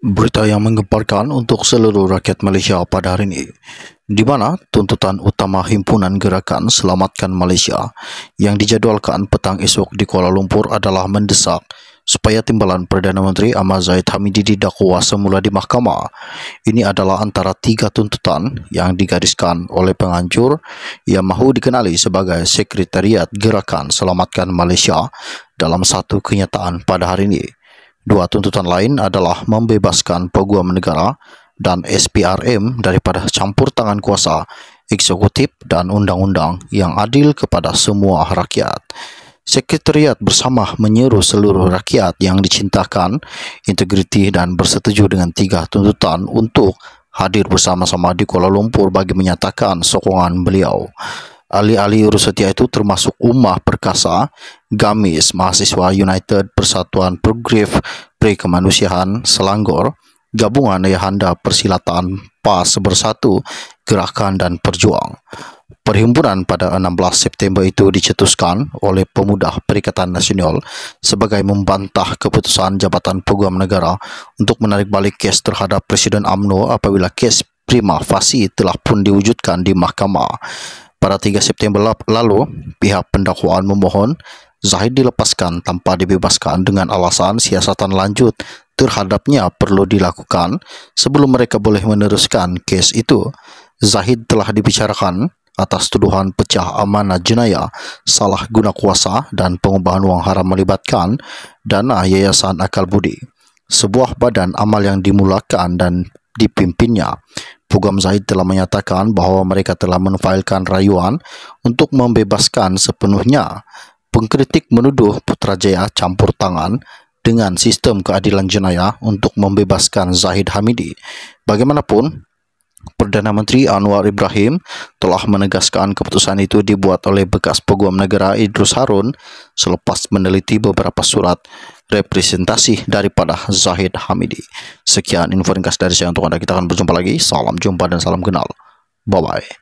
Berita yang menggemparkan untuk seluruh rakyat Malaysia pada hari ini, di mana tuntutan utama himpunan gerakan Selamatkan Malaysia yang dijadwalkan petang esok di Kuala Lumpur adalah mendesak supaya timbalan Perdana Menteri Ahmad Zahid Hamidi didakwa semula di mahkamah. Ini adalah antara tiga tuntutan yang digariskan oleh penghancur yang mahu dikenali sebagai Sekretariat Gerakan Selamatkan Malaysia dalam satu kenyataan pada hari ini. Dua tuntutan lain adalah membebaskan peguam negara dan SPRM daripada campur tangan kuasa eksekutif dan undang-undang yang adil kepada semua rakyat. Sekretariat bersama menyeru seluruh rakyat yang dicintakan, integriti dan bersetuju dengan tiga tuntutan untuk hadir bersama-sama di Kuala Lumpur bagi menyatakan sokongan beliau. Ali-ali Rusetia itu termasuk Umah Perkasa, Gamis, Mahasiswa United Persatuan Progrif Prekemanusiaan Selangor, Gabungan Ayahanda Persilatan PAS Bersatu, Gerakan dan Perjuang. Perhimpunan pada 16 September itu dicetuskan oleh Pemuda Perikatan Nasional sebagai membantah keputusan Jabatan Peguam Negara untuk menarik balik kes terhadap Presiden AMNO apabila kes prima facie telah pun diwujudkan di mahkamah. Pada 3 September lalu, pihak pendakwaan memohon Zahid dilepaskan tanpa dibebaskan dengan alasan siasatan lanjut terhadapnya perlu dilakukan sebelum mereka boleh meneruskan kes itu. Zahid telah dibicarakan atas tuduhan pecah amanah jenayah, salah guna kuasa dan pengubahan uang haram melibatkan dana Yayasan Akal Budi, sebuah badan amal yang dimulakan dan dipimpinnya. Pugam Zahid telah menyatakan bahwa mereka telah menfailkan rayuan untuk membebaskan sepenuhnya pengkritik menuduh Putrajaya campur tangan dengan sistem keadilan jenayah untuk membebaskan Zahid Hamidi. Bagaimanapun, Perdana Menteri Anwar Ibrahim telah menegaskan keputusan itu dibuat oleh bekas peguam negara Idrus Harun selepas meneliti beberapa surat representasi daripada Zahid Hamidi. Sekian informasi dari saya untuk Anda. Kita akan berjumpa lagi. Salam jumpa dan salam kenal. Bye-bye.